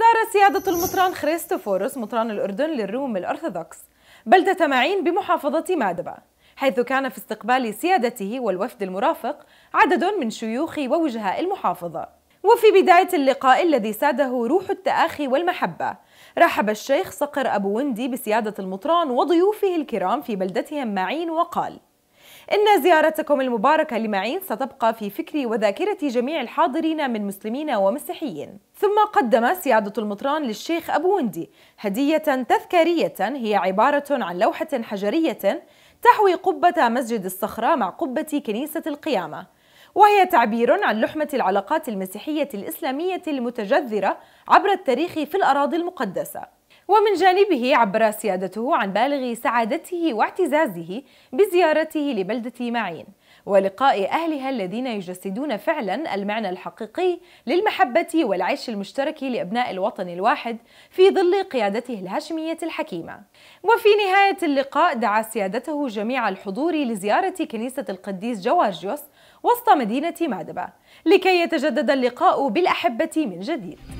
زار سيادة المطران خريستوفوروس مطران الأردن للروم الأرثوذكس بلدة معين بمحافظة مادبا حيث كان في استقبال سيادته والوفد المرافق عدد من شيوخ ووجهاء المحافظة وفي بداية اللقاء الذي ساده روح التآخي والمحبة رحب الشيخ صقر أبو وندي بسيادة المطران وضيوفه الكرام في بلدتهم معين وقال إن زيارتكم المباركة لمعين ستبقى في فكر وذاكرة جميع الحاضرين من مسلمين ومسيحيين ثم قدم سيادة المطران للشيخ أبو وندي هدية تذكارية هي عبارة عن لوحة حجرية تحوي قبة مسجد الصخرة مع قبة كنيسة القيامة وهي تعبير عن لحمة العلاقات المسيحية الإسلامية المتجذرة عبر التاريخ في الأراضي المقدسة ومن جانبه عبر سيادته عن بالغ سعادته واعتزازه بزيارته لبلدة معين ولقاء أهلها الذين يجسدون فعلا المعنى الحقيقي للمحبة والعيش المشترك لأبناء الوطن الواحد في ظل قيادته الهاشمية الحكيمة وفي نهاية اللقاء دعا سيادته جميع الحضور لزيارة كنيسة القديس جوارجيوس وسط مدينة مادبة لكي يتجدد اللقاء بالأحبة من جديد